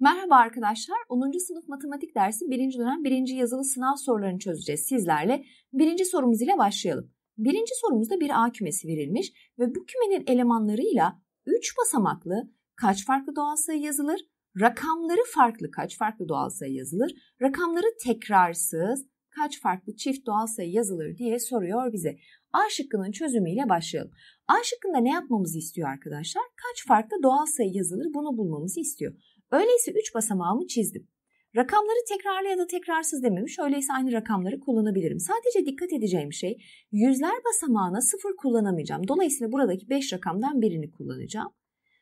Merhaba arkadaşlar. 10. sınıf matematik dersi 1. dönem 1. yazılı sınav sorularını çözeceğiz sizlerle. 1. sorumuz ile başlayalım. 1. sorumuzda bir A kümesi verilmiş ve bu kümenin elemanlarıyla 3 basamaklı kaç farklı doğal sayı yazılır? Rakamları farklı kaç farklı doğal sayı yazılır? Rakamları tekrarsız kaç farklı çift doğal sayı yazılır diye soruyor bize. A şıkkının çözümüyle başlayalım. A şıkkında ne yapmamızı istiyor arkadaşlar? Kaç farklı doğal sayı yazılır bunu bulmamızı istiyor. Öyleyse 3 basamağımı çizdim. Rakamları tekrarlı ya da tekrarsız dememiş. Öyleyse aynı rakamları kullanabilirim. Sadece dikkat edeceğim şey yüzler basamağına sıfır kullanamayacağım. Dolayısıyla buradaki 5 rakamdan birini kullanacağım.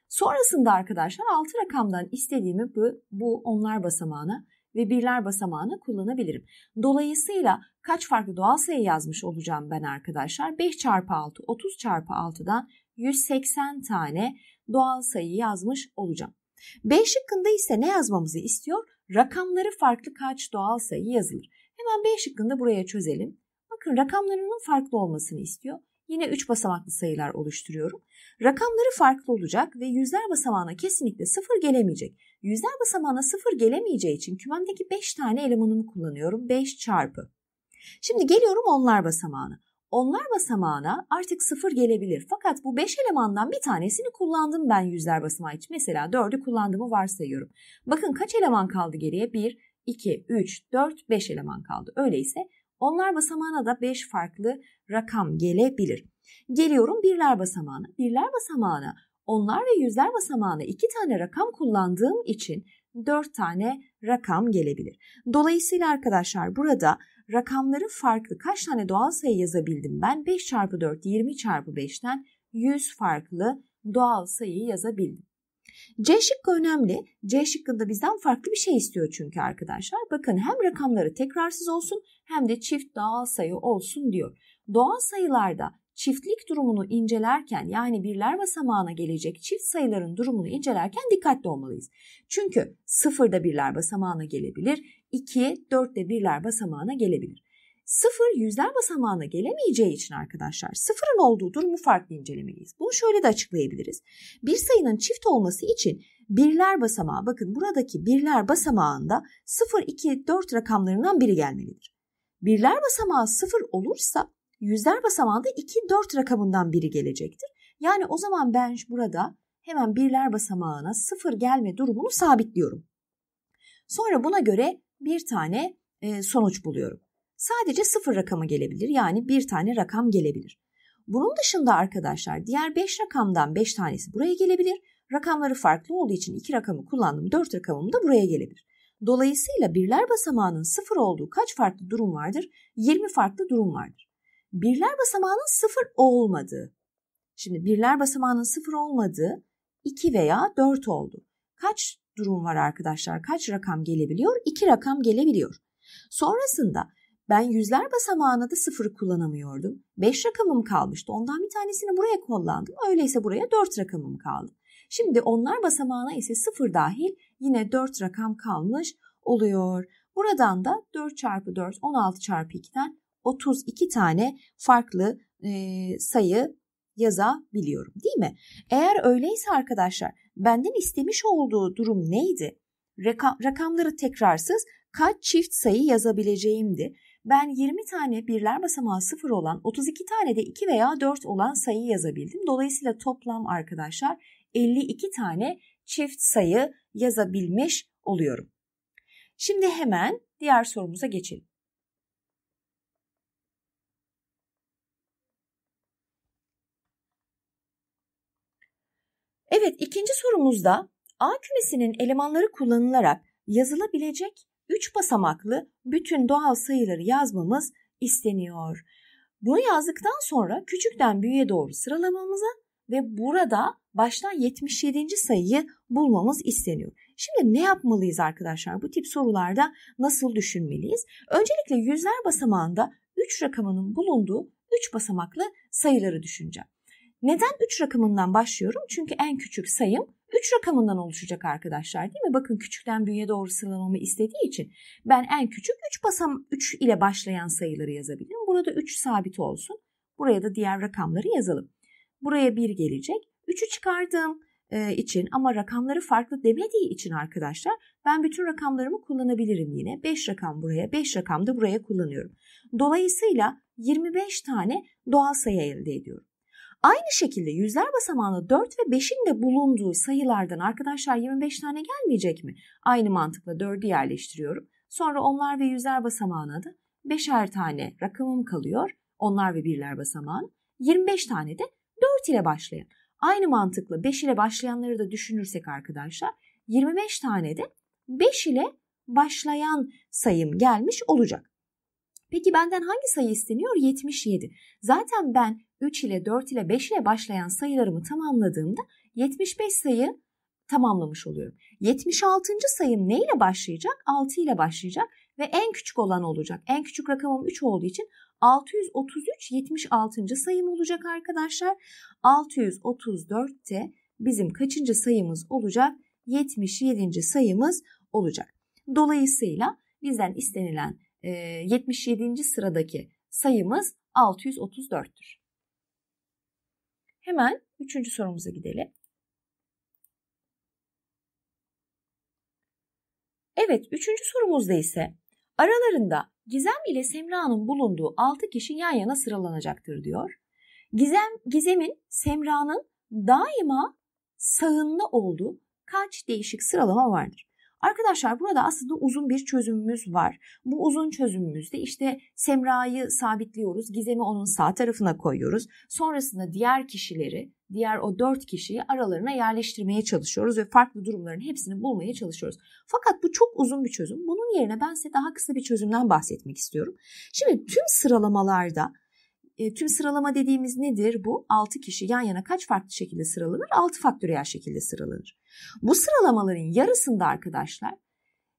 Sonrasında arkadaşlar 6 rakamdan istediğimi bu, bu onlar basamağına ve birler basamağına kullanabilirim. Dolayısıyla kaç farklı doğal sayı yazmış olacağım ben arkadaşlar? 5 çarpı 6, 30 çarpı 6'dan 180 tane doğal sayı yazmış olacağım. B şıkkında ise ne yazmamızı istiyor? Rakamları farklı kaç doğal sayı yazılır? Hemen B şıkkında buraya çözelim. Bakın rakamlarının farklı olmasını istiyor. Yine 3 basamaklı sayılar oluşturuyorum. Rakamları farklı olacak ve yüzler basamağına kesinlikle 0 gelemeyecek. Yüzler basamağına 0 gelemeyeceği için kümemdeki 5 tane elemanımı kullanıyorum. 5 çarpı. Şimdi geliyorum onlar basamağına. Onlar basamağına artık sıfır gelebilir. Fakat bu beş elemandan bir tanesini kullandım ben yüzler basamağı için. Mesela dördü kullandığımı varsayıyorum. Bakın kaç eleman kaldı geriye? Bir, iki, üç, dört, beş eleman kaldı. Öyleyse onlar basamağına da beş farklı rakam gelebilir. Geliyorum birler basamağına. Birler basamağına onlar ve yüzler basamağına iki tane rakam kullandığım için dört tane rakam gelebilir. Dolayısıyla arkadaşlar burada rakamları farklı. Kaç tane doğal sayı yazabildim ben? 5 çarpı 4, 20 çarpı 5'ten 100 farklı doğal sayıyı yazabildim. C şıkkı önemli. C şıkkında bizden farklı bir şey istiyor çünkü arkadaşlar. Bakın hem rakamları tekrarsız olsun hem de çift doğal sayı olsun diyor. Doğal sayılarda çiftlik durumunu incelerken yani birler basamağına gelecek çift sayıların durumunu incelerken dikkatli olmalıyız. Çünkü sıfırda birler basamağına gelebilir, 2, 4 de birler basamağına gelebilir. 0 yüzler basamağına gelemeyeceği için arkadaşlar sıfırın olduğu durumu farklı incelemeliyiz. Bunu şöyle de açıklayabiliriz. Bir sayının çift olması için birler basamağı bakın buradaki birler basamağında 0, 2, 4 rakamlarından biri gelmelidir. Birler basamağı 0 olursa yüzler basamağında 2, 4 rakamından biri gelecektir. Yani o zaman ben burada hemen birler basamağına 0 gelme durumunu sabitliyorum. Sonra buna göre bir tane e, sonuç buluyorum. Sadece sıfır rakamı gelebilir yani bir tane rakam gelebilir. Bunun dışında arkadaşlar diğer 5 rakamdan 5 tanesi buraya gelebilir. Rakamları farklı olduğu için 2 rakamı kullandım 4 rakamım da buraya gelebilir. Dolayısıyla birler basamağının sıfır olduğu kaç farklı durum vardır? 20 farklı durum vardır. Birler basamağının sıfır olmadığı. Şimdi birler basamağının sıfır olmadığı 2 veya 4 oldu. Kaç durum var arkadaşlar. Kaç rakam gelebiliyor? İki rakam gelebiliyor. Sonrasında ben yüzler basamağına da sıfırı kullanamıyordum. Beş rakamım kalmıştı. Ondan bir tanesini buraya kullandım. Öyleyse buraya dört rakamım kaldı. Şimdi onlar basamağına ise sıfır dahil yine dört rakam kalmış oluyor. Buradan da 4 çarpı 4 16 çarpı 2'den 32 tane farklı e, sayı yazabiliyorum değil mi? Eğer öyleyse arkadaşlar benden istemiş olduğu durum neydi? Rakam, rakamları tekrarsız kaç çift sayı yazabileceğimdi. Ben 20 tane birler basamağı 0 olan 32 tane de 2 veya 4 olan sayı yazabildim. Dolayısıyla toplam arkadaşlar 52 tane çift sayı yazabilmiş oluyorum. Şimdi hemen diğer sorumuza geçelim. Evet ikinci sorumuzda A kümesinin elemanları kullanılarak yazılabilecek 3 basamaklı bütün doğal sayıları yazmamız isteniyor. Bunu yazdıktan sonra küçükten büyüğe doğru sıralamamıza ve burada baştan 77. sayıyı bulmamız isteniyor. Şimdi ne yapmalıyız arkadaşlar? Bu tip sorularda nasıl düşünmeliyiz? Öncelikle yüzler basamağında 3 rakamının bulunduğu 3 basamaklı sayıları düşüneceğim. Neden 3 rakamından başlıyorum? Çünkü en küçük sayım 3 rakamından oluşacak arkadaşlar değil mi? Bakın küçükten büyüğe doğru sıralamamı istediği için ben en küçük 3 basam 3 ile başlayan sayıları yazabilirim. Burada 3 sabit olsun. Buraya da diğer rakamları yazalım. Buraya 1 gelecek. 3'ü çıkardığım e, için ama rakamları farklı demediği için arkadaşlar ben bütün rakamlarımı kullanabilirim yine. 5 rakam buraya, 5 rakam da buraya kullanıyorum. Dolayısıyla 25 tane doğal sayı elde ediyorum. Aynı şekilde yüzler basamağında 4 ve 5'in de bulunduğu sayılardan arkadaşlar 25 tane gelmeyecek mi? Aynı mantıkla 4'ü yerleştiriyorum. Sonra onlar ve yüzler basamağına da 5'er tane rakamım kalıyor. Onlar ve birler basamağın. 25 tane de 4 ile başlayan. Aynı mantıkla 5 ile başlayanları da düşünürsek arkadaşlar 25 tane de 5 ile başlayan sayım gelmiş olacak. Peki benden hangi sayı isteniyor? 77. Zaten ben 3 ile 4 ile 5 ile başlayan sayılarımı tamamladığımda 75 sayı tamamlamış oluyorum. 76. sayım ne ile başlayacak? 6 ile başlayacak ve en küçük olan olacak. En küçük rakamım 3 olduğu için 633 76. sayım olacak arkadaşlar. 634 de bizim kaçıncı sayımız olacak? 77. sayımız olacak. Dolayısıyla bizden istenilen 77. sıradaki sayımız 634'tür. Hemen üçüncü sorumuza gidelim. Evet, üçüncü sorumuzda ise aralarında Gizem ile Semra'nın bulunduğu altı kişi yan yana sıralanacaktır diyor. Gizem, Gizem'in Semra'nın daima sağında olduğu kaç değişik sıralama vardır? Arkadaşlar burada aslında uzun bir çözümümüz var. Bu uzun çözümümüzde işte Semra'yı sabitliyoruz. Gizem'i onun sağ tarafına koyuyoruz. Sonrasında diğer kişileri, diğer o dört kişiyi aralarına yerleştirmeye çalışıyoruz ve farklı durumların hepsini bulmaya çalışıyoruz. Fakat bu çok uzun bir çözüm. Bunun yerine ben size daha kısa bir çözümden bahsetmek istiyorum. Şimdi tüm sıralamalarda e, tüm sıralama dediğimiz nedir? Bu 6 kişi yan yana kaç farklı şekilde sıralanır? 6 faktöriyel şekilde sıralanır. Bu sıralamaların yarısında arkadaşlar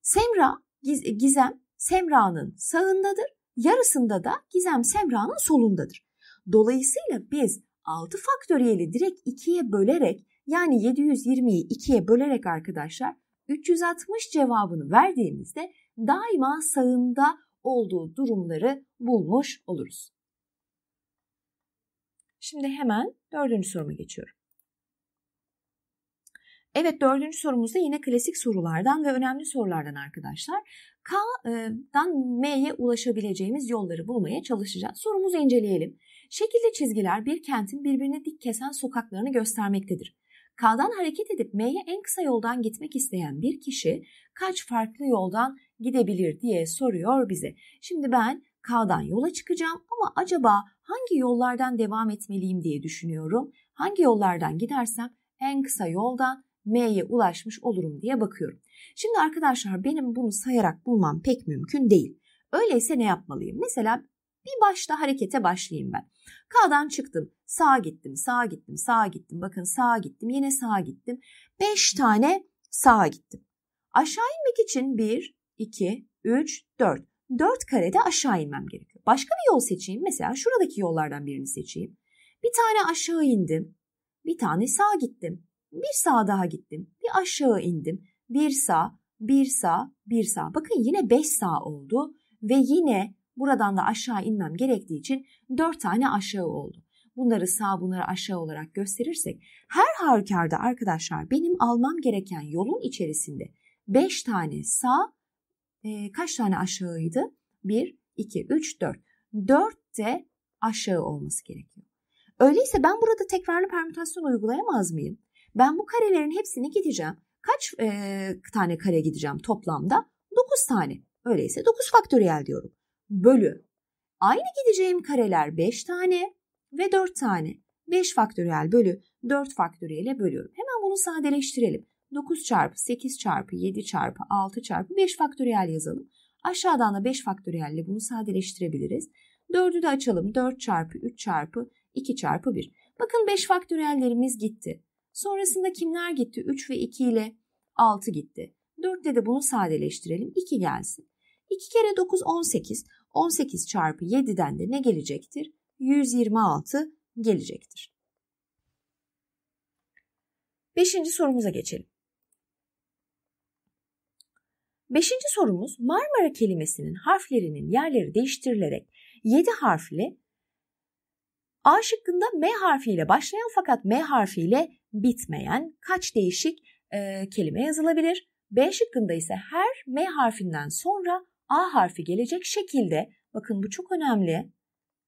Semra, Giz, e, Gizem Semra'nın sağındadır. Yarısında da Gizem Semra'nın solundadır. Dolayısıyla biz 6 faktöriyeli direkt 2'ye bölerek yani 720'yi 2'ye bölerek arkadaşlar 360 cevabını verdiğimizde daima sağında olduğu durumları bulmuş oluruz. Şimdi hemen dördüncü soruma geçiyorum. Evet dördüncü sorumuzda yine klasik sorulardan ve önemli sorulardan arkadaşlar. K'dan M'ye ulaşabileceğimiz yolları bulmaya çalışacağız. Sorumuzu inceleyelim. Şekilli çizgiler bir kentin birbirine dik kesen sokaklarını göstermektedir. K'dan hareket edip M'ye en kısa yoldan gitmek isteyen bir kişi kaç farklı yoldan gidebilir diye soruyor bize. Şimdi ben K'dan yola çıkacağım ama acaba hangi yollardan devam etmeliyim diye düşünüyorum. Hangi yollardan gidersem en kısa yoldan M'ye ulaşmış olurum diye bakıyorum. Şimdi arkadaşlar benim bunu sayarak bulmam pek mümkün değil. Öyleyse ne yapmalıyım? Mesela bir başta harekete başlayayım ben. K'dan çıktım. sağ gittim, sağ gittim, sağ gittim. Bakın sağ gittim, yine sağ gittim. 5 tane sağ gittim. Aşağı inmek için 1, 2, 3, 4. 4 karede aşağı inmem gerekiyor. Başka bir yol seçeyim. Mesela şuradaki yollardan birini seçeyim. Bir tane aşağı indim. Bir tane sağ gittim. Bir sağ daha gittim. Bir aşağı indim. Bir sağ, bir sağ, bir sağ. Bakın yine 5 sağ oldu ve yine buradan da aşağı inmem gerektiği için 4 tane aşağı oldu. Bunları sağ bunları aşağı olarak gösterirsek her halükarda arkadaşlar benim almam gereken yolun içerisinde 5 tane sağ e, kaç tane aşağıydı? 1, 2, 3, 4. 4 de aşağı olması gerekiyor. Öyleyse ben burada tekrarlı permütasyon uygulayamaz mıyım? Ben bu karelerin hepsini gideceğim. Kaç e, tane kare gideceğim toplamda? 9 tane. Öyleyse 9 faktöriyel diyorum. Bölü. Aynı gideceğim kareler 5 tane ve 4 tane. 5 faktöriyel bölü 4 faktöriyele bölüyorum. Hemen bunu sadeleştirelim. 9 çarpı 8 çarpı 7 çarpı 6 çarpı 5 faktöriyel yazalım. Aşağıdan da 5 faktöriyelle bunu sadeleştirebiliriz. 4'ü de açalım. 4 çarpı 3 çarpı 2 çarpı 1. Bakın 5 faktöriyellerimiz gitti. Sonrasında kimler gitti? 3 ve 2 ile 6 gitti. 4 de bunu sadeleştirelim. 2 gelsin. 2 kere 9 18. 18 çarpı 7'den de ne gelecektir? 126 gelecektir. Beşinci sorumuza geçelim. Beşinci sorumuz Marmara kelimesinin harflerinin yerleri değiştirilerek 7 harfli A şıkkında M harfiyle başlayan fakat M harfiyle bitmeyen kaç değişik e, kelime yazılabilir? B şıkkında ise her M harfinden sonra A harfi gelecek şekilde bakın bu çok önemli.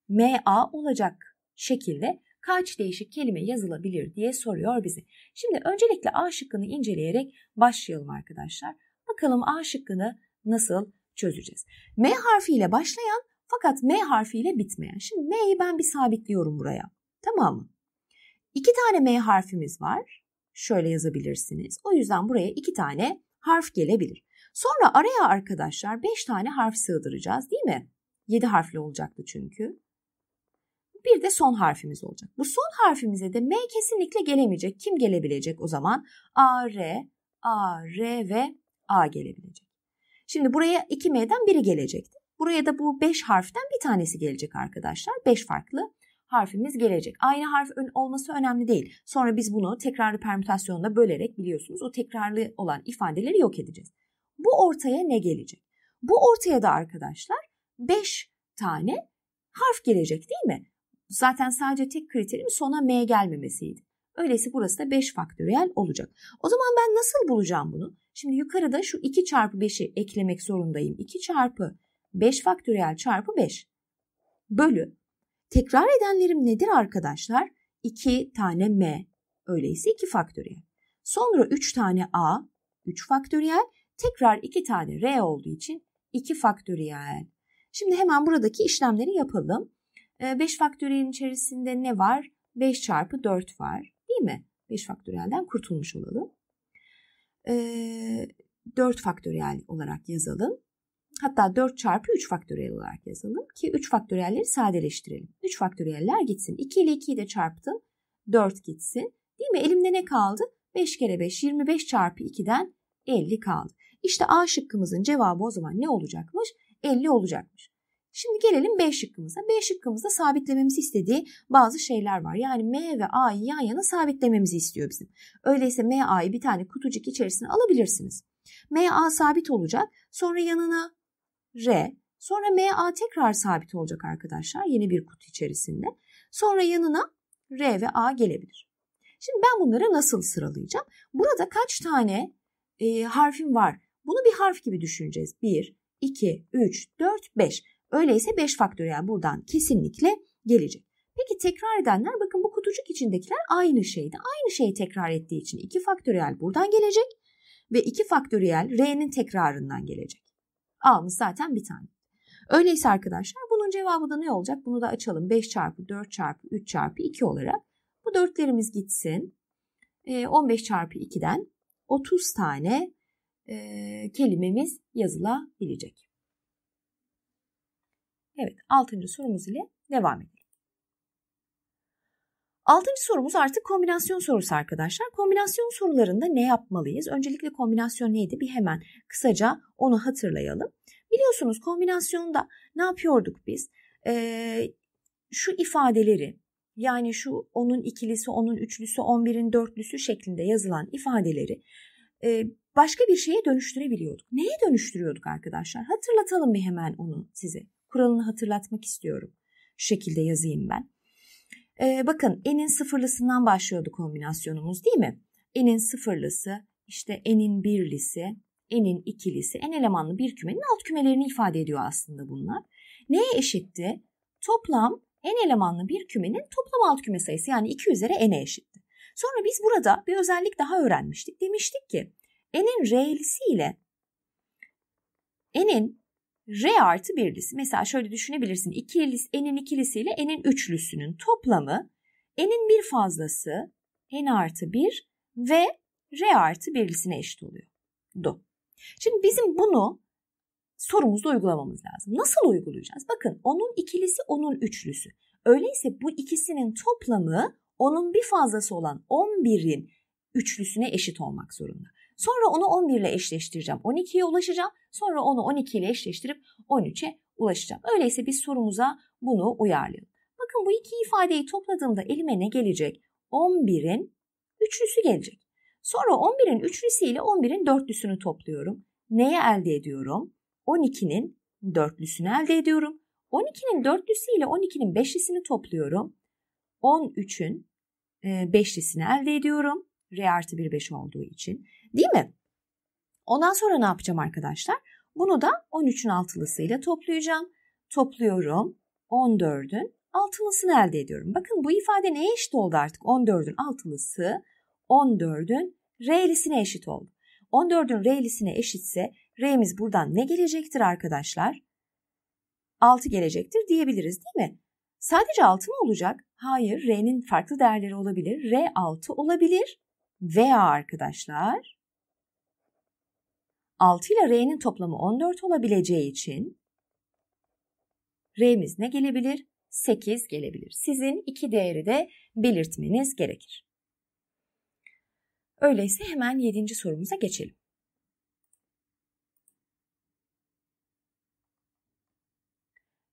M A olacak şekilde kaç değişik kelime yazılabilir diye soruyor bizi. Şimdi öncelikle A şıkkını inceleyerek başlayalım arkadaşlar. Bakalım A şıkkını nasıl çözeceğiz. M harfiyle başlayan fakat M harfiyle bitmeyen. Şimdi M'yi ben bir sabitliyorum buraya. Tamam mı? İki tane M harfimiz var. Şöyle yazabilirsiniz. O yüzden buraya iki tane harf gelebilir. Sonra araya arkadaşlar 5 tane harf sığdıracağız değil mi? 7 harfli olacaktı çünkü. Bir de son harfimiz olacak. Bu son harfimize de M kesinlikle gelemeyecek. Kim gelebilecek o zaman? A, R, A, R ve A gelebilecek. Şimdi buraya 2M'den biri gelecekti. Buraya da bu 5 harften bir tanesi gelecek arkadaşlar. 5 farklı harfimiz gelecek. Aynı harf olması önemli değil. Sonra biz bunu tekrarlı permütasyonla bölerek biliyorsunuz o tekrarlı olan ifadeleri yok edeceğiz. Bu ortaya ne gelecek? Bu ortaya da arkadaşlar 5 tane harf gelecek değil mi? Zaten sadece tek kriterim sona M gelmemesiydi. Öyleyse burası da 5 faktöriyel olacak. O zaman ben nasıl bulacağım bunu? Şimdi yukarıda şu 2 çarpı 5'i eklemek zorundayım. 2 çarpı 5 faktöriyel çarpı 5 bölü. Tekrar edenlerim nedir arkadaşlar? 2 tane m. Öyleyse 2 faktöriyel. Sonra 3 tane a, 3 faktöriyel. Tekrar 2 tane r olduğu için 2 faktöriyel. Şimdi hemen buradaki işlemleri yapalım. 5 ee, faktöriyelin içerisinde ne var? 5 çarpı 4 var değil mi? 5 faktöriyelden kurtulmuş olalım e, 4 faktöriyel olarak yazalım. Hatta 4 çarpı 3 faktöriyel olarak yazalım ki 3 faktöriyelleri sadeleştirelim. 3 faktöriyeller gitsin. 2 ile 2'yi de çarptım. 4 gitsin. Değil mi? Elimde ne kaldı? 5 kere 5 25 çarpı 2'den 50 kaldı. İşte A şıkkımızın cevabı o zaman ne olacakmış? 50 olacakmış. Şimdi gelelim B şıkkımıza. B şıkkımızda sabitlememizi istediği bazı şeyler var. Yani M ve A'yı yan yana sabitlememizi istiyor bizim. Öyleyse M A'yı bir tane kutucuk içerisine alabilirsiniz. M A sabit olacak. Sonra yanına R. Sonra M A tekrar sabit olacak arkadaşlar yeni bir kutu içerisinde. Sonra yanına R ve A gelebilir. Şimdi ben bunları nasıl sıralayacağım? Burada kaç tane e, harfim var? Bunu bir harf gibi düşüneceğiz. 1, 2, 3, 4, 5. Öyleyse 5 faktöriyel buradan kesinlikle gelecek. Peki tekrar edenler bakın bu kutucuk içindekiler aynı şeydi. Aynı şeyi tekrar ettiği için 2 faktöriyel buradan gelecek ve 2 faktöriyel R'nin tekrarından gelecek. A'mız zaten bir tane. Öyleyse arkadaşlar bunun cevabı da ne olacak? Bunu da açalım. 5 çarpı 4 çarpı 3 çarpı 2 olarak. Bu dörtlerimiz gitsin. 15 ee, çarpı 2'den 30 tane e, kelimemiz yazılabilecek. Evet 6. sorumuz ile devam edelim. Altıncı sorumuz artık kombinasyon sorusu arkadaşlar. Kombinasyon sorularında ne yapmalıyız? Öncelikle kombinasyon neydi? Bir hemen kısaca onu hatırlayalım. Biliyorsunuz kombinasyonda ne yapıyorduk biz? Ee, şu ifadeleri yani şu onun ikilisi, onun üçlüsü, on birin dörtlüsü şeklinde yazılan ifadeleri e, başka bir şeye dönüştürebiliyorduk. Neye dönüştürüyorduk arkadaşlar? Hatırlatalım bir hemen onu size kuralını hatırlatmak istiyorum. Şu şekilde yazayım ben. Ee, bakın n'in sıfırlısından başlıyordu kombinasyonumuz değil mi? n'in sıfırlısı, işte n'in birlisi, n'in ikilisi, n elemanlı bir kümenin alt kümelerini ifade ediyor aslında bunlar. Neye eşitti? Toplam n elemanlı bir kümenin toplam alt küme sayısı yani 2 üzeri n'e eşitti. Sonra biz burada bir özellik daha öğrenmiştik. Demiştik ki n'in r'lisi ile n'in R artı birlisi. Mesela şöyle düşünebilirsin. İkilis, n'in ikilisiyle n'in üçlüsünün toplamı n'in bir fazlası n artı bir ve r artı birlisine eşit oluyor. Do. Şimdi bizim bunu sorumuzda uygulamamız lazım. Nasıl uygulayacağız? Bakın onun ikilisi onun üçlüsü. Öyleyse bu ikisinin toplamı onun bir fazlası olan 11'in üçlüsüne eşit olmak zorunda. Sonra onu 11 ile eşleştireceğim. 12'ye ulaşacağım. Sonra onu 12 ile eşleştirip 13'e ulaşacağım. Öyleyse biz sorumuza bunu uyarlayalım. Bakın bu iki ifadeyi topladığımda elime ne gelecek? 11'in üçlüsü gelecek. Sonra 11'in üçlüsü ile 11'in dörtlüsünü topluyorum. Neyi elde ediyorum? 12'nin dörtlüsünü elde ediyorum. 12'nin dörtlüsü ile 12'nin beşlisini topluyorum. 13'ün e, beşlisini elde ediyorum. R artı 1 5 olduğu için. Değil mi? Ondan sonra ne yapacağım arkadaşlar? Bunu da 13'ün altılısıyla toplayacağım. Topluyorum. 14'ün altılısını elde ediyorum. Bakın bu ifade neye eşit oldu artık? 14'ün altılısı 14'ün r'lisine eşit oldu. 14'ün r'lisine eşitse r'miz buradan ne gelecektir arkadaşlar? 6 gelecektir diyebiliriz değil mi? Sadece 6 mı olacak? Hayır, r'nin farklı değerleri olabilir. r 6 olabilir veya arkadaşlar 6 ile R'nin toplamı 14 olabileceği için R'miz ne gelebilir? 8 gelebilir. Sizin iki değeri de belirtmeniz gerekir. Öyleyse hemen 7. sorumuza geçelim.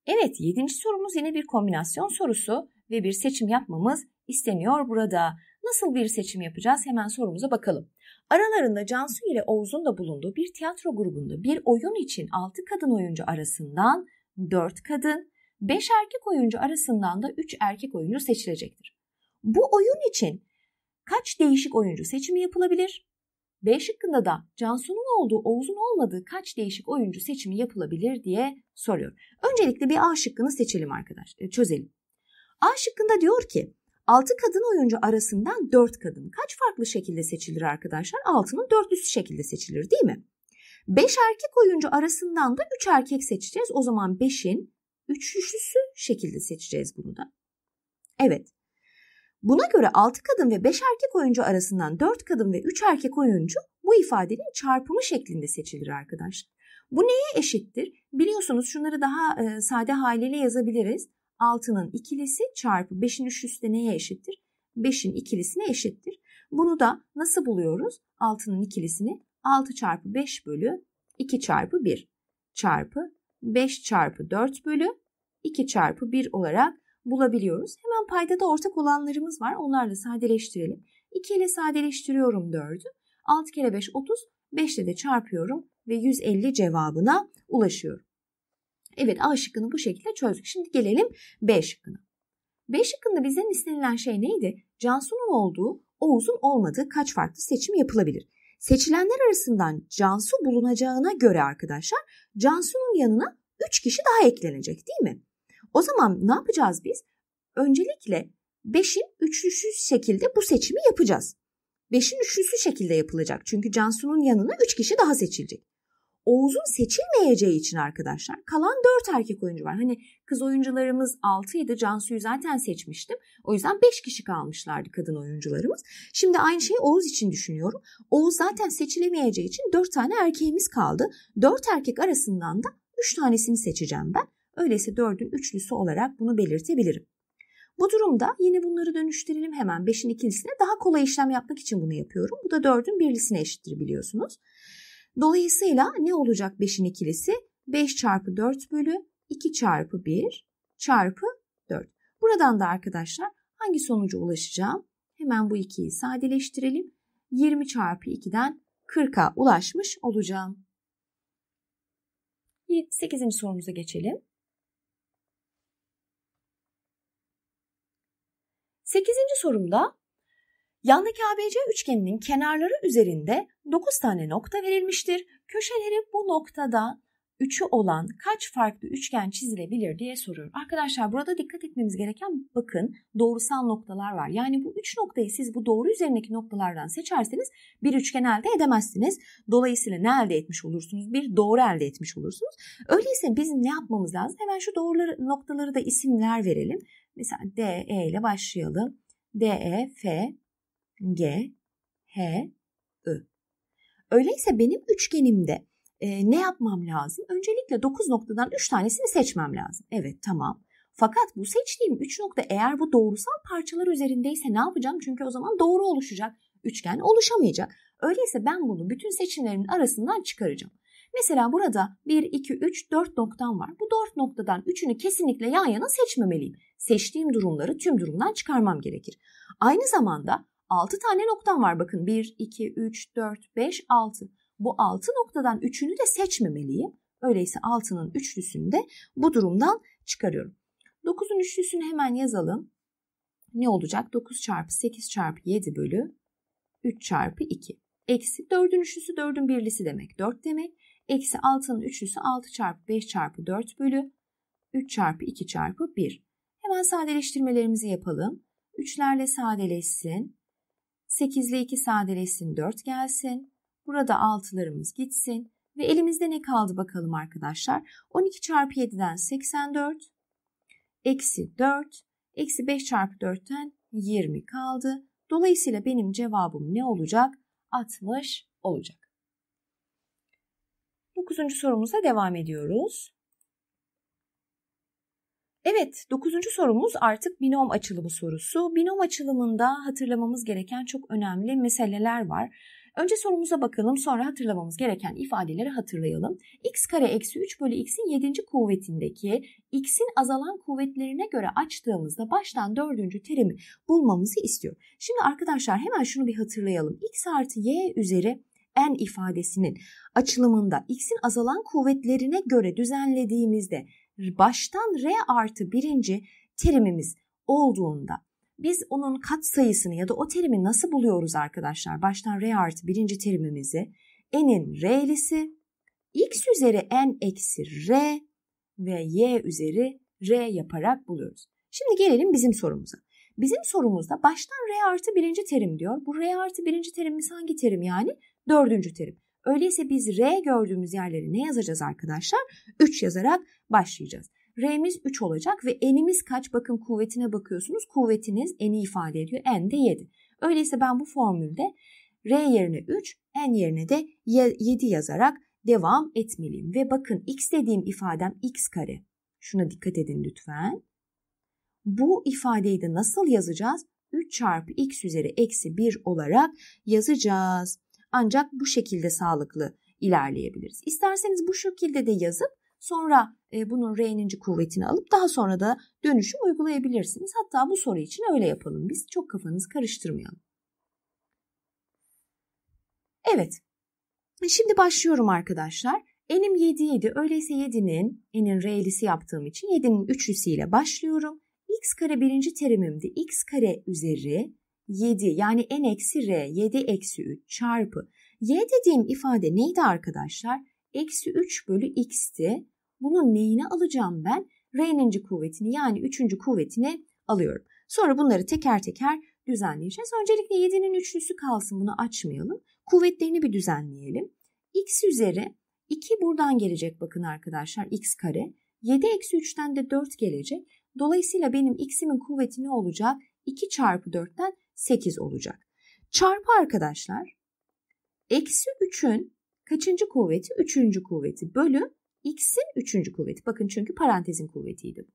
Evet 7. sorumuz yine bir kombinasyon sorusu ve bir seçim yapmamız isteniyor burada. Nasıl bir seçim yapacağız hemen sorumuza bakalım. Aralarında Cansu ile Oğuz'un da bulunduğu bir tiyatro grubunda bir oyun için 6 kadın oyuncu arasından 4 kadın, 5 erkek oyuncu arasından da 3 erkek oyuncu seçilecektir. Bu oyun için kaç değişik oyuncu seçimi yapılabilir? B şıkkında da Cansu'nun olduğu Oğuz'un olmadığı kaç değişik oyuncu seçimi yapılabilir diye soruyor. Öncelikle bir A şıkkını seçelim arkadaş, e, çözelim. A şıkkında diyor ki 6 kadın oyuncu arasından 4 kadın kaç farklı şekilde seçilir arkadaşlar? 6'nın dörtlüsü şekilde seçilir değil mi? 5 erkek oyuncu arasından da 3 erkek seçeceğiz. O zaman 5'in üçlüsü şekilde seçeceğiz bunu da. Evet. Buna göre 6 kadın ve 5 erkek oyuncu arasından 4 kadın ve 3 erkek oyuncu bu ifadenin çarpımı şeklinde seçilir arkadaşlar. Bu neye eşittir? Biliyorsunuz şunları daha e, sade haliyle yazabiliriz. 6'nın ikilisi çarpı 5'in üçlüsü de neye eşittir? 5'in ikilisine eşittir. Bunu da nasıl buluyoruz? 6'nın ikilisini 6 çarpı 5 bölü 2 çarpı 1 çarpı 5 çarpı 4 bölü 2 çarpı 1 olarak bulabiliyoruz. Hemen paydada ortak olanlarımız var. Onlarla sadeleştirelim. 2 ile sadeleştiriyorum 4'ü. 6 kere 5 30, 5 ile de çarpıyorum ve 150 cevabına ulaşıyorum. Evet A şıkkını bu şekilde çözdük. Şimdi gelelim B şıkkına. B şıkkında bizden istenilen şey neydi? Cansu'nun olduğu, Oğuz'un olmadığı kaç farklı seçim yapılabilir? Seçilenler arasından Cansu bulunacağına göre arkadaşlar Cansu'nun yanına 3 kişi daha eklenecek değil mi? O zaman ne yapacağız biz? Öncelikle 5'in üçlüsü şekilde bu seçimi yapacağız. 5'in üçlüsü şekilde yapılacak. Çünkü Cansu'nun yanına 3 kişi daha seçilecek. Oğuz'un seçilmeyeceği için arkadaşlar kalan 4 erkek oyuncu var. Hani kız oyuncularımız 6 idi. Cansu'yu zaten seçmiştim. O yüzden 5 kişi kalmışlardı kadın oyuncularımız. Şimdi aynı şeyi Oğuz için düşünüyorum. Oğuz zaten seçilemeyeceği için 4 tane erkeğimiz kaldı. 4 erkek arasından da 3 tanesini seçeceğim ben. Öyleyse 4'ün üçlüsü olarak bunu belirtebilirim. Bu durumda yine bunları dönüştürelim hemen 5'in ikilisine daha kolay işlem yapmak için bunu yapıyorum. Bu da 4'ün birlisine eşittir biliyorsunuz. Dolayısıyla ne olacak 5'in ikilisi? 5 çarpı 4 bölü 2 çarpı 1 çarpı 4. Buradan da arkadaşlar hangi sonuca ulaşacağım? Hemen bu 2'yi sadeleştirelim. 20 çarpı 2'den 40'a ulaşmış olacağım. 8. sorumuza geçelim. 8. sorumda Yandaki ABC üçgeninin kenarları üzerinde 9 tane nokta verilmiştir. Köşeleri bu noktada 3'ü olan kaç farklı üçgen çizilebilir diye soruyorum. Arkadaşlar burada dikkat etmemiz gereken bakın doğrusal noktalar var. Yani bu 3 noktayı siz bu doğru üzerindeki noktalardan seçerseniz bir üçgen elde edemezsiniz. Dolayısıyla ne elde etmiş olursunuz? Bir doğru elde etmiş olursunuz. Öyleyse bizim ne yapmamız lazım? Hemen şu doğruları noktaları da isimler verelim. Mesela DE ile başlayalım. D, e, F, G, H, I. Öyleyse benim üçgenimde e, ne yapmam lazım? Öncelikle 9 noktadan 3 tanesini seçmem lazım. Evet tamam. Fakat bu seçtiğim 3 nokta eğer bu doğrusal parçalar üzerindeyse ne yapacağım? Çünkü o zaman doğru oluşacak. Üçgen oluşamayacak. Öyleyse ben bunu bütün seçimlerimin arasından çıkaracağım. Mesela burada 1, 2, 3, 4 noktam var. Bu 4 noktadan 3'ünü kesinlikle yan yana seçmemeliyim. Seçtiğim durumları tüm durumdan çıkarmam gerekir. Aynı zamanda 6 tane noktan var bakın. 1, 2, 3, 4, 5, 6. Bu 6 noktadan 3'ünü de seçmemeliyim. Öyleyse 6'nın üçlüsünü de bu durumdan çıkarıyorum. 9'un üçlüsünü hemen yazalım. Ne olacak? 9 çarpı 8 çarpı 7 bölü 3 çarpı 2. Eksi 4'ün üçlüsü 4'ün birlisi demek 4 demek. Eksi 6'nın üçlüsü 6 çarpı 5 çarpı 4 bölü 3 çarpı 2 çarpı 1. Hemen sadeleştirmelerimizi yapalım. Üçlerle sadeleşsin. 8 ile 2 sadeleşsin 4 gelsin. Burada 6'larımız gitsin. Ve elimizde ne kaldı bakalım arkadaşlar. 12 çarpı 7'den 84. Eksi 4. Eksi 5 çarpı 4'ten 20 kaldı. Dolayısıyla benim cevabım ne olacak? 60 olacak. 9. sorumuza devam ediyoruz. Evet, dokuzuncu sorumuz artık binom açılımı sorusu. Binom açılımında hatırlamamız gereken çok önemli meseleler var. Önce sorumuza bakalım sonra hatırlamamız gereken ifadeleri hatırlayalım. x kare eksi 3 bölü x'in 7. kuvvetindeki x'in azalan kuvvetlerine göre açtığımızda baştan 4. terimi bulmamızı istiyor. Şimdi arkadaşlar hemen şunu bir hatırlayalım. x artı y üzeri n ifadesinin açılımında x'in azalan kuvvetlerine göre düzenlediğimizde baştan R artı birinci terimimiz olduğunda biz onun kat sayısını ya da o terimi nasıl buluyoruz arkadaşlar? Baştan R artı birinci terimimizi n'in r'lisi x üzeri n eksi r ve y üzeri r yaparak buluyoruz. Şimdi gelelim bizim sorumuza. Bizim sorumuzda baştan r artı birinci terim diyor. Bu r artı birinci terimimiz hangi terim yani? Dördüncü terim. Öyleyse biz R gördüğümüz yerleri ne yazacağız arkadaşlar? 3 yazarak başlayacağız. R'miz 3 olacak ve n'imiz kaç? Bakın kuvvetine bakıyorsunuz. Kuvvetiniz n'i ifade ediyor. n de 7. Öyleyse ben bu formülde R yerine 3, n yerine de 7 yazarak devam etmeliyim. Ve bakın x dediğim ifadem x kare. Şuna dikkat edin lütfen. Bu ifadeyi de nasıl yazacağız? 3 çarpı x üzeri eksi 1 olarak yazacağız. Ancak bu şekilde sağlıklı ilerleyebiliriz. İsterseniz bu şekilde de yazıp sonra e, bunun R'ninci kuvvetini alıp daha sonra da dönüşüm uygulayabilirsiniz. Hatta bu soru için öyle yapalım biz. Çok kafanızı karıştırmayalım. Evet. Şimdi başlıyorum arkadaşlar. Enim 7 idi. Öyleyse 7'nin enin r'lisi yaptığım için 7'nin üçlüsüyle başlıyorum. x kare birinci terimimdi. x kare üzeri 7 yani n eksi r 7 eksi 3 çarpı y dediğim ifade neydi arkadaşlar? Eksi 3 bölü x'ti. Bunun neyini alacağım ben? R'ninci kuvvetini yani 3. kuvvetini alıyorum. Sonra bunları teker teker düzenleyeceğiz. Öncelikle 7'nin üçlüsü kalsın bunu açmayalım. Kuvvetlerini bir düzenleyelim. x üzeri 2 buradan gelecek bakın arkadaşlar x kare. 7 eksi 3'ten de 4 gelecek. Dolayısıyla benim x'imin kuvveti ne olacak? 2 çarpı 4'ten 8 olacak. Çarpı arkadaşlar eksi 3'ün kaçıncı kuvveti? 3. kuvveti bölü x'in 3. kuvveti. Bakın çünkü parantezin kuvvetiydi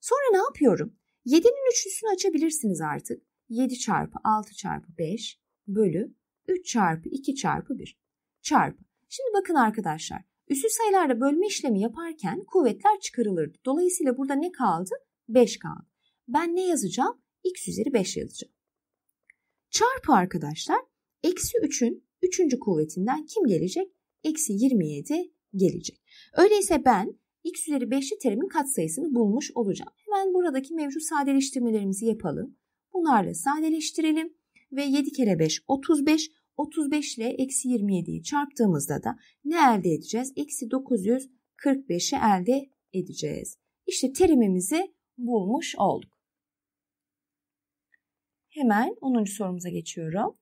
Sonra ne yapıyorum? 7'nin üçlüsünü açabilirsiniz artık. 7 çarpı 6 çarpı 5 bölü 3 çarpı 2 çarpı 1 çarpı. Şimdi bakın arkadaşlar üssü sayılarla bölme işlemi yaparken kuvvetler çıkarılırdı. Dolayısıyla burada ne kaldı? 5 kaldı. Ben ne yazacağım? x üzeri 5 yazacağım. Çarpı arkadaşlar eksi 3'ün 3. kuvvetinden kim gelecek? Eksi 27 gelecek. Öyleyse ben x üzeri 5'li terimin katsayısını bulmuş olacağım. Hemen buradaki mevcut sadeleştirmelerimizi yapalım. Bunlarla sadeleştirelim ve 7 kere 5 35. 35 ile eksi 27'yi çarptığımızda da ne elde edeceğiz? Eksi 945'i elde edeceğiz. İşte terimimizi bulmuş olduk. Hemen 10. sorumuza geçiyorum.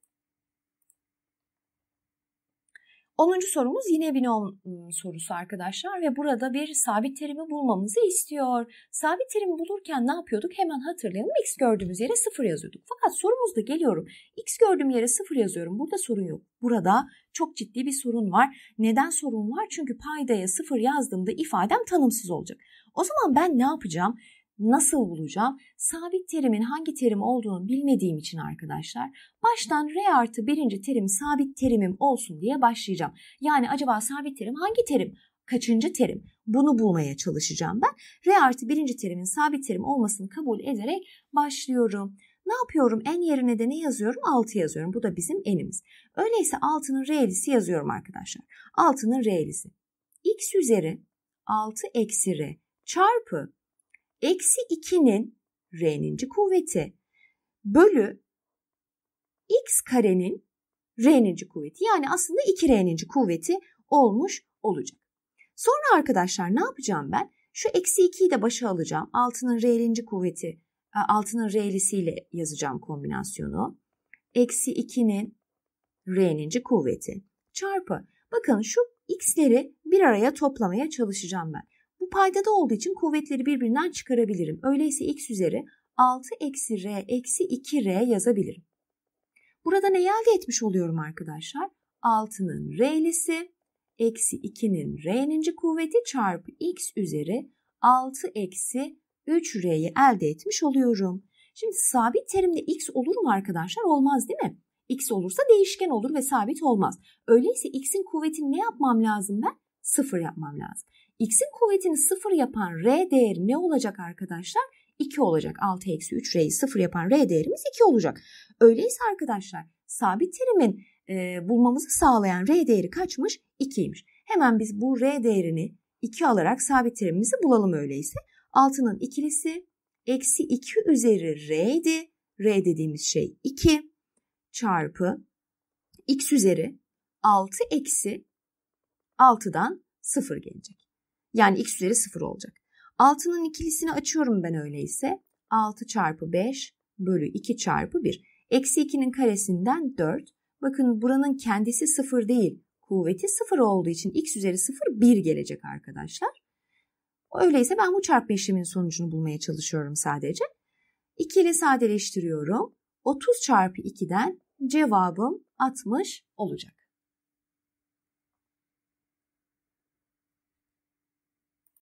10. sorumuz yine binom ıı, sorusu arkadaşlar ve burada bir sabit terimi bulmamızı istiyor. Sabit terimi bulurken ne yapıyorduk? Hemen hatırlayalım. X gördüğümüz yere 0 yazıyorduk. Fakat sorumuzda geliyorum. X gördüğüm yere 0 yazıyorum. Burada sorun yok. Burada çok ciddi bir sorun var. Neden sorun var? Çünkü paydaya 0 yazdığımda ifadem tanımsız olacak. O zaman ben ne yapacağım? nasıl bulacağım? Sabit terimin hangi terim olduğunu bilmediğim için arkadaşlar baştan R artı birinci terim sabit terimim olsun diye başlayacağım. Yani acaba sabit terim hangi terim? Kaçıncı terim? Bunu bulmaya çalışacağım ben. R artı birinci terimin sabit terim olmasını kabul ederek başlıyorum. Ne yapıyorum? En yerine de ne yazıyorum? 6 yazıyorum. Bu da bizim enimiz. Öyleyse 6'nın R'lisi yazıyorum arkadaşlar. 6'nın R'lisi. X üzeri 6 eksi R çarpı eksi 2'nin r'ninci kuvveti bölü x karenin r'ninci kuvveti yani aslında 2r'ninci kuvveti olmuş olacak. Sonra arkadaşlar ne yapacağım ben? Şu eksi 2'yi de başa alacağım. Altının r'linci kuvveti, e, altının r'lisiyle yazacağım kombinasyonu. Eksi 2'nin r'ninci kuvveti çarpı. Bakın şu x'leri bir araya toplamaya çalışacağım ben. Bu paydada olduğu için kuvvetleri birbirinden çıkarabilirim. Öyleyse x üzeri 6 eksi r eksi 2 r yazabilirim. Burada neyi elde etmiş oluyorum arkadaşlar? 6'nın r'lisi eksi 2'nin r'ninci kuvveti çarpı x üzeri 6 eksi 3r'yi elde etmiş oluyorum. Şimdi sabit terimde x olur mu arkadaşlar? Olmaz değil mi? x olursa değişken olur ve sabit olmaz. Öyleyse x'in kuvvetini ne yapmam lazım ben? 0 yapmam lazım x'in kuvvetini 0 yapan r değeri ne olacak arkadaşlar? 2 olacak. 6 eksi 3 r'yi 0 yapan r değerimiz 2 olacak. Öyleyse arkadaşlar sabit terimin e, bulmamızı sağlayan r değeri kaçmış? 2'ymiş. Hemen biz bu r değerini 2 alarak sabit terimimizi bulalım öyleyse. 6'nın ikilisi eksi 2 üzeri r'di. R dediğimiz şey 2 çarpı x üzeri 6 eksi 6'dan 0 gelecek. Yani x'leri 0 olacak. 6'nın ikilisini açıyorum ben öyleyse. 6 çarpı 5 bölü 2 çarpı 1. Eksi 2'nin karesinden 4. Bakın buranın kendisi 0 değil. Kuvveti 0 olduğu için x üzeri 0 1 gelecek arkadaşlar. Öyleyse ben bu çarpma işleminin sonucunu bulmaya çalışıyorum sadece. 2 ile sadeleştiriyorum. 30 çarpı 2'den cevabım 60 olacak.